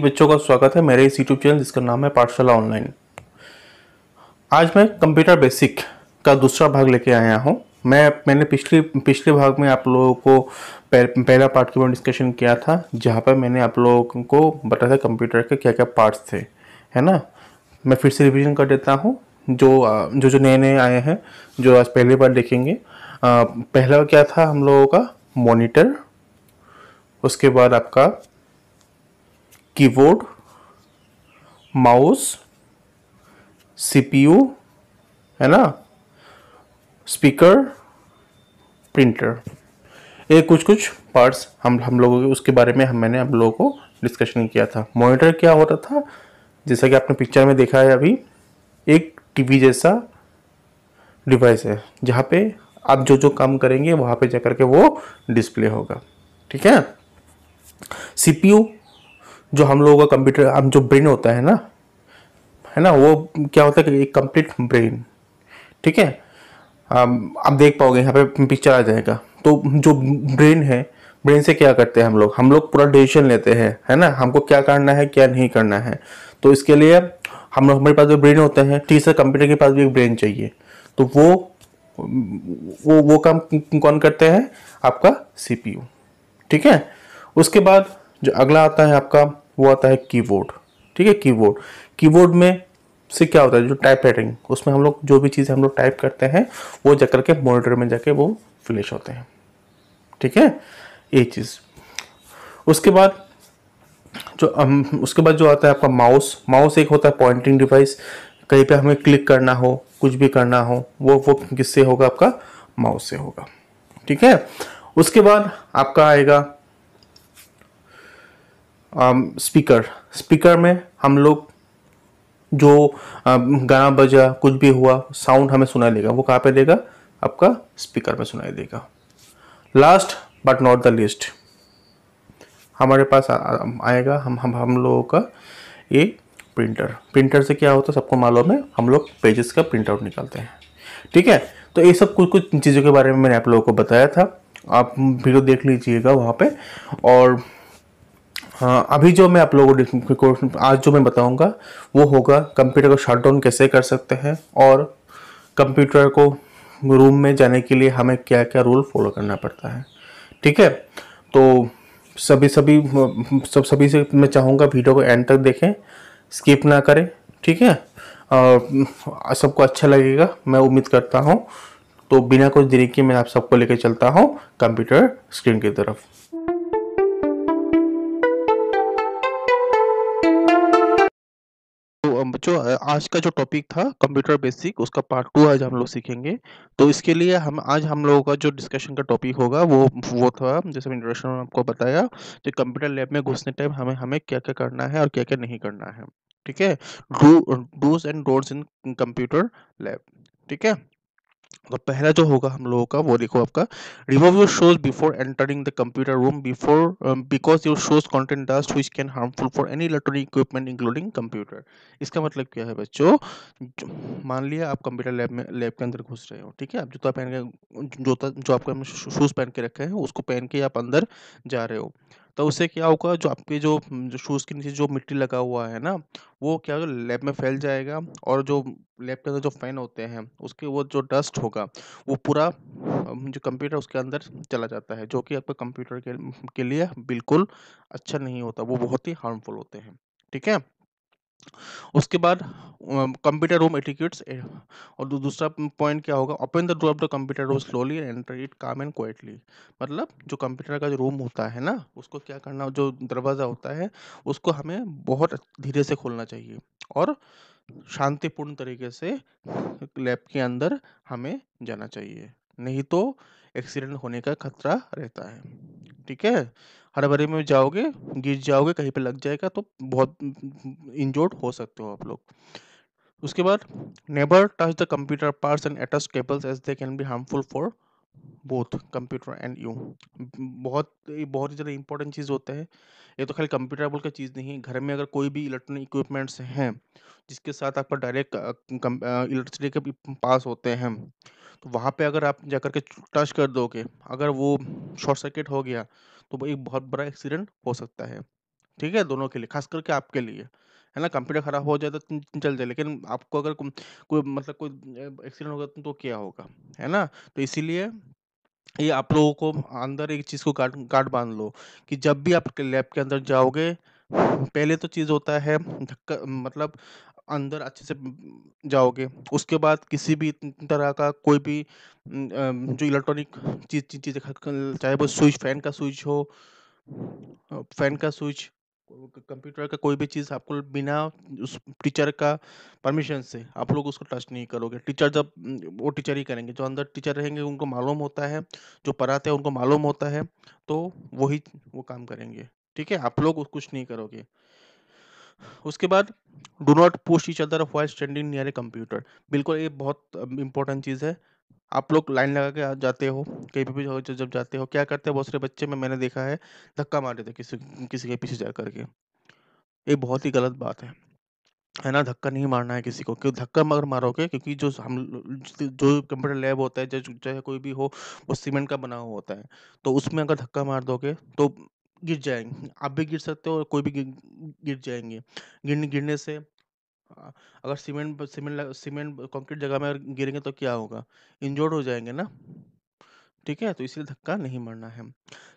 बच्चों का स्वागत है मेरे इस यूट्यूब चैनल जिसका नाम है पाठशाला ऑनलाइन आज मैं कंप्यूटर बेसिक का दूसरा भाग लेके आया हूँ मैं मैंने पिछले पिछले भाग में आप लोगों को पह, पहला पार्ट के बारे में डिस्कशन किया था जहाँ पर मैंने आप लोगों को बताया था कंप्यूटर के क्या क्या पार्ट्स थे है ना मैं फिर से रिविजन कर देता हूँ जो जो जो नए नए आए हैं जो आज पहली बार देखेंगे आ, पहला क्या था हम लोगों का मोनिटर उसके बाद आपका कीबोर्ड माउस सीपीयू है ना स्पीकर प्रिंटर ये कुछ कुछ पार्ट्स हम हम लोगों के उसके बारे में हम मैंने हम लोगों को डिस्कशन किया था मॉनिटर क्या होता था जैसा कि आपने पिक्चर में देखा है अभी एक टीवी जैसा डिवाइस है जहाँ पे आप जो जो काम करेंगे वहाँ पे जाकर के वो डिस्प्ले होगा ठीक है सीपीयू जो हम लोगों का कंप्यूटर हम जो ब्रेन होता है ना है ना वो क्या होता है एक कंप्लीट ब्रेन ठीक है आप देख पाओगे यहाँ पे पिक्चर आ जाएगा तो जो ब्रेन है ब्रेन से क्या करते हैं हम लोग हम लोग पूरा डिसीजन लेते हैं है ना हमको क्या करना है क्या नहीं करना है तो इसके लिए हम लोग हमारे पास जो ब्रेन होते हैं है कंप्यूटर के पास भी एक ब्रेन चाहिए तो वो वो वो काम कौन करते हैं आपका सीपीयू ठीक है उसके बाद जो अगला आता है आपका वो आता है कीबोर्ड ठीक है कीबोर्ड कीबोर्ड में से क्या होता है जो टाइप राइटिंग उसमें हम लोग जो भी चीज़ें हम लोग टाइप करते हैं वो जाकर के मॉनिटर में जाके वो फिनिश होते हैं ठीक है ये चीज़ उसके बाद जो हम उसके बाद जो आता है आपका माउस माउस एक होता है पॉइंटिंग डिवाइस कहीं पे हमें क्लिक करना हो कुछ भी करना हो वो वो किससे होगा आपका माउस से होगा ठीक है उसके बाद आपका आएगा स्पीकर um, स्पीकर में हम लोग जो um, गाना बजा कुछ भी हुआ साउंड हमें सुनाई देगा वो कहाँ पे देगा आपका स्पीकर में सुनाई देगा last but not the least हमारे पास आ, आएगा हम हम हम लोगों का ये प्रिंटर प्रिंटर से क्या होता है सबको मालूम है हम लोग पेजेस का प्रिंट आउट निकालते हैं ठीक है तो ये सब कुछ कुछ चीज़ों के बारे में मैंने आप लोगों को बताया था आप वीडियो देख लीजिएगा वहाँ पे और हाँ अभी जो मैं आप लोगों को आज जो मैं बताऊंगा वो होगा कंप्यूटर को डाउन कैसे कर सकते हैं और कंप्यूटर को रूम में जाने के लिए हमें क्या क्या रूल फॉलो करना पड़ता है ठीक है तो सभी सभी सब सभी से मैं चाहूँगा वीडियो को एंड तक देखें स्किप ना करें ठीक है सबको अच्छा लगेगा मैं उम्मीद करता हूँ तो बिना कुछ देरी के मैं आप सबको लेकर चलता हूँ कंप्यूटर स्क्रीन की तरफ जो आज का जो टॉपिक था कंप्यूटर बेसिक उसका पार्ट टू आज हम लोग सीखेंगे तो इसके लिए हम आज हम लोगों का जो डिस्कशन का टॉपिक होगा वो वो था जैसे इंट्रोडक्शन में आपको बताया कि कंप्यूटर लैब में घुसने टाइम हमें हमें क्या क्या करना है और क्या क्या नहीं करना है ठीक है dos and don'ts in computer lab ठीक है तो पहला जो होगा हम लोगों का वो देखो आपका remove your shoes before entering the computer room before because your shoes content dust which can harmful for any electronic equipment including computer इसका मतलब क्या है बच्चों मान लिया आप कंप्यूटर लैब में लैब के अंदर घुस रहे हो ठीक है तो आप जूता पहन के जूता तो, जो आपको शूज़ पहन के रखे हैं उसको पहन के आप अंदर जा रहे हो तो उससे क्या होगा जो आपके जो शूज़ के नीचे जो मिट्टी लगा हुआ है ना वो क्या होगा लैब में फैल जाएगा और जो लैब के अंदर जो फ़ैन होते हैं उसके वो जो डस्ट होगा वो पूरा जो कंप्यूटर उसके अंदर चला जाता है जो कि आपके कंप्यूटर के, के लिए बिल्कुल अच्छा नहीं होता वो बहुत ही हार्मफुल होते हैं ठीक है उसके बाद कंप्यूटर रूम एटिक्यूट्स और दूसरा पॉइंट क्या होगा open the door of the computer room slowly and enter it calm and quietly मतलब जो कंप्यूटर का जो रूम होता है ना उसको क्या करना जो दरवाज़ा होता है उसको हमें बहुत धीरे से खोलना चाहिए और शांतिपूर्ण तरीके से लैब के अंदर हमें जाना चाहिए नहीं तो एक्सीडेंट होने का खतरा रहता है ठीक है भरे में जाओगे गिर जाओगे कहीं पे लग जाएगा तो बहुत इंजोर्ड हो सकते हो आप लोग उसके बाद never touch the computer parts and attach cables as they can be harmful for both computer and you बहुत बहुत ही ज़्यादा इंपॉर्टेंट चीज़ होता है ये तो खाली कंप्यूटर बोल का चीज़ नहीं है घर में अगर कोई भी इलेक्ट्रॉनिक इक्विपमेंट्स हैं जिसके साथ आपका डायरेक्ट इलेक्ट्रिसिटी के पास होते हैं तो वहाँ पे अगर आप जाकर के टच कर दोगे अगर वो शॉर्ट सर्किट हो गया तो वो एक बहुत बड़ा एक्सीडेंट हो सकता है ठीक है दोनों के लिए खास करके आपके लिए है ना कंप्यूटर खराब हो जाए तो चल जाए लेकिन आपको अगर कोई मतलब कोई एक्सीडेंट होगा तो, तो क्या होगा है ना तो इसीलिए ये आप लोगों को अंदर एक चीज़ को गार्ड गार्ड बांध लो कि जब भी आप लैब के अंदर जाओगे पहले तो चीज़ होता है धक्का मतलब अंदर अच्छे से जाओगे उसके बाद किसी भी तरह का कोई भी जो इलेक्ट्रॉनिक चीज चीज चाहे वो स्विच फैन का स्विच हो फैन का स्विच कंप्यूटर का कोई भी चीज़ आपको बिना उस टीचर का परमिशन से आप लोग उसको टच नहीं करोगे टीचर जब वो टीचर ही करेंगे जो अंदर टीचर रहेंगे उनको मालूम होता है जो पढ़ाते हैं उनको मालूम होता है तो वही वो काम करेंगे ठीक है आप लोग कुछ नहीं करोगे उसके बाद do not post each other while standing near a computer बिल्कुल ये बहुत इंपॉर्टेंट चीज़ है आप लोग लाइन लगा के जाते हो कहीं पे भी जब जाते हो क्या करते हैं बहुत सारे बच्चे में मैंने देखा है धक्का मार देते किसी किसी के पीछे जा करके ये बहुत ही गलत बात है है ना धक्का नहीं मारना है किसी को क्योंकि धक्का मगर मारोगे क्योंकि जो हम जो कंप्यूटर लैब होता है चाहे कोई भी हो वो सीमेंट का बना हुआ होता है तो उसमें अगर धक्का मार दोगे तो गिर जाएंगे आप भी गिर सकते हो और कोई भी गिर, जाएंगे गिरने गिरने से हाँ, अगर सीमेंट सीमेंट सीमेंट कंक्रीट जगह में गिरेंगे तो क्या होगा इंजोर्ड हो जाएंगे ना ठीक है तो इसलिए धक्का नहीं मरना है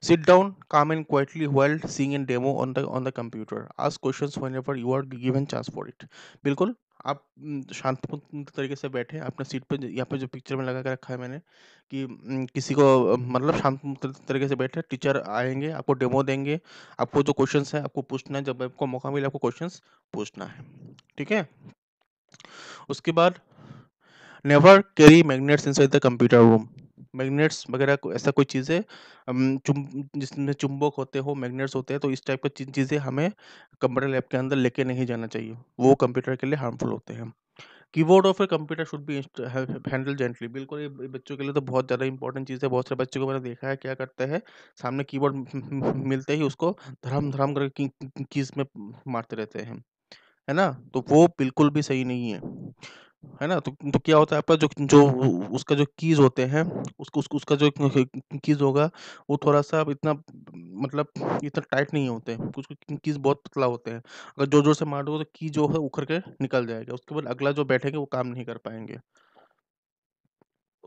sit down calm and quietly well seeing and demo on the on the computer आज question you are given chance for it बिल्कुल आप शांत शांतिपूर्ण तरीके से बैठे, अपने सीट पे यहाँ पे जो पिक्चर में लगा के रखा है मैंने कि किसी को मतलब शांत तरीके से बैठे, टीचर आएंगे आपको डेमो देंगे, आपको जो क्वेश्चन है आपको पूछना है, जब आपको मौका मिले आपको क्वेश्चन पूछना है, ठीक है? उसके बाद never carry magnets inside the computer room. Magnets वगैरह को ऐसा कोई चीज़ें चुम जिसमें चुंबक होते हो मैग्नेट्स होते हैं तो इस टाइप की चीज़ें हमें कंप्यूटर लैब के अंदर लेके नहीं जाना चाहिए वो कंप्यूटर के लिए हार्मफुल होते हैं कीबोर्ड और फिर computer should be handle gently बिल्कुल ये बच्चों के लिए तो बहुत ज़्यादा इंपॉर्टेंट चीज़ है बहुत सारे बच्चों को मैंने देखा है क्या करते हैं सामने कीबोर्ड मिलते ही उसको धर्म धर्म करके कीज में मारते रहते हैं है ना तो वो बिल्कुल भी सही नहीं है है ना तो तो क्या होता है आपका जो जो उसका जो कीज़ होते हैं उसको उसको उसका जो कीज़ होगा वो थोड़ा-सा इतना मतलब इतना टाइट नहीं होते हैं, कुछ कीज़ बहुत पतला होते हैं। अगर ज़ोर-ज़ोर से मार दोगे तो की जो है उखड़ के निकल जाएगा, उसके बाद अगला जो बैठेंगे वो काम नहीं कर पाएंगे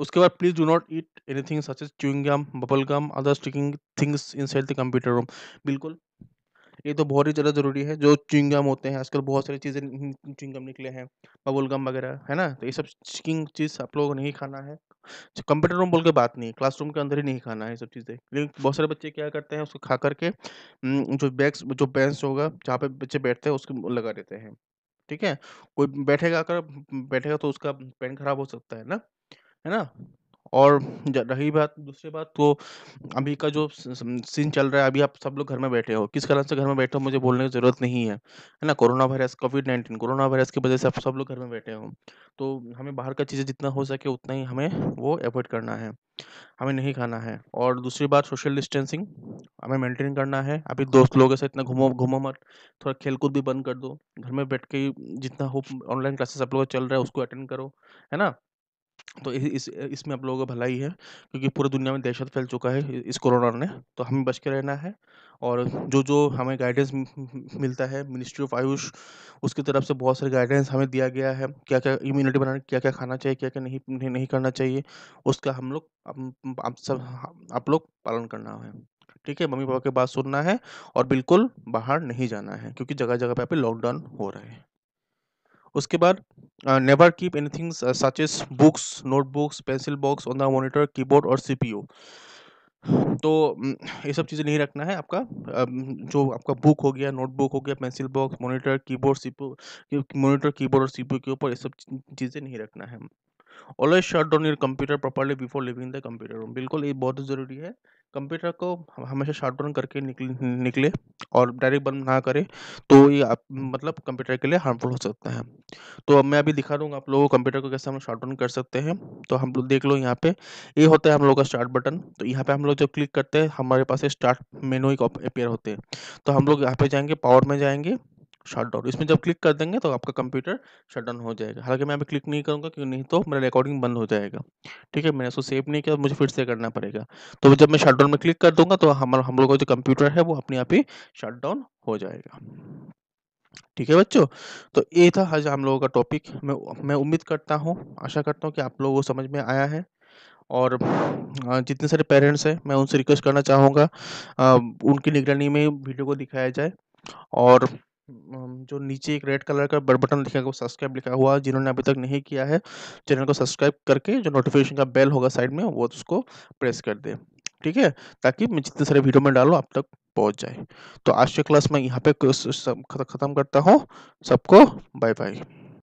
उसके बाद please do not eat anything such as chewing gum, bubble gum, other sticking things inside the computer room. बिल्कुल। ये तो बहुत ही ज़्यादा ज़रूरी है जो चुंगम होते हैं आजकल बहुत सारी चीज़ें चुंगम निकले हैं बबुल गम वगैरह है ना तो ये सब चिकिंग चीज़ आप लोगों को नहीं खाना है कंप्यूटर रूम बोल के बात नहीं क्लासरूम के अंदर ही नहीं खाना है ये सब चीज़ें लेकिन बहुत सारे बच्चे क्या करते हैं उसको खा करके जो बैग्स जो बेंच होगा जहाँ पे बच्चे बैठते हैं उसको लगा देते हैं ठीक है कोई बैठेगा अगर बैठेगा तो उसका पेन खराब हो सकता है ना है ना और रही बात दूसरी बात तो अभी का जो सीन चल रहा है अभी आप सब लोग घर में बैठे हो किस कारण से घर में बैठे हो मुझे बोलने की ज़रूरत नहीं है है ना coronavirus COVID nineteen coronavirus की वजह से आप सब लोग घर में बैठे हो तो हमें बाहर का चीज़ें जितना हो सके उतना ही हमें वो अवॉइड करना है हमें नहीं खाना है और दूसरी बात सोशल डिस्टेंसिंग हमें मेंटेन करना है अभी दोस्त लोगों से इतना घूमो घूमो मत थोड़ा खेल कूद भी बंद कर दो घर में बैठ के जितना हो ऑनलाइन क्लासेस आप लोग चल रहा है उसको अटेंड करो है ना तो इस इसमें आप लोगों का भला ही है क्योंकि पूरी दुनिया में दहशत फैल चुका है इस कोरोना ने तो हमें बच के रहना है और जो जो हमें गाइडेंस मिलता है मिनिस्ट्री ऑफ आयुष उसकी तरफ से बहुत सारे गाइडेंस हमें दिया गया है क्या क्या इम्यूनिटी बनाने क्या क्या खाना चाहिए क्या क्या नहीं नहीं, नहीं करना चाहिए उसका हम लोग आप सब आप लोग पालन करना है ठीक है मम्मी पापा की बात सुनना है और बिल्कुल बाहर नहीं जाना है क्योंकि जगह जगह पर अभी लॉकडाउन हो रहा है उसके बाद never keep anything such as books notebooks pencil box on the monitor keyboard और सी तो ये सब चीज़ें नहीं रखना है आपका जो आपका बुक हो गया नोटबुक हो गया pencil box monitor keyboard CPU monitor keyboard और सीपीयू के ऊपर ये सब चीज़ें नहीं रखना है always shut down your computer properly before leaving the computer room बिल्कुल ये बहुत ज़रूरी है कंप्यूटर को हमेशा शट डाउन करके निकले निकले और डायरेक्ट बंद ना करें तो ये आप मतलब कंप्यूटर के लिए हार्मफुल हो सकता है तो अब मैं अभी दिखा दूंगा आप लोगों को कंप्यूटर को कैसे हम शट डाउन कर सकते हैं तो हम लोग देख लो यहाँ पे ये होता है हम लोग का स्टार्ट बटन तो यहाँ पे हम लोग जब क्लिक करते हैं हमारे पास स्टार्ट मेनू एक अपेयर होते हैं तो हम लोग यहाँ पे जाएंगे पावर में जाएंगे शट डाउन इसमें जब क्लिक कर देंगे तो आपका कंप्यूटर शट डाउन हो जाएगा हालांकि मैं अभी क्लिक नहीं करूँगा क्योंकि नहीं तो मेरा रिकॉर्डिंग बंद हो जाएगा ठीक है मैंने उसको सेव नहीं किया मुझे फिर से करना पड़ेगा तो जब मैं शट डाउन में क्लिक कर दूंगा तो हमारा हम लोग का जो कंप्यूटर है वो अपने आप ही शट डाउन हो जाएगा ठीक है बच्चों तो ये था आज हम लोगों का टॉपिक मैं मैं उम्मीद करता हूँ आशा करता हूँ कि आप लोगों को समझ में आया है और जितने सारे पेरेंट्स हैं मैं उनसे रिक्वेस्ट करना चाहूँगा उनकी निगरानी में वीडियो को दिखाया जाए और जो नीचे एक रेड कलर का बड़ बटन लिखा हुआ सब्सक्राइब लिखा हुआ जिन्होंने अभी तक नहीं किया है चैनल को सब्सक्राइब करके जो नोटिफिकेशन का बेल होगा साइड में वो उसको प्रेस कर दे ठीक है ताकि मैं जितने सारे वीडियो में डालो आप तक पहुंच जाए तो आज के क्लास में यहाँ पे खत्म करता हूँ सबको बाय बाय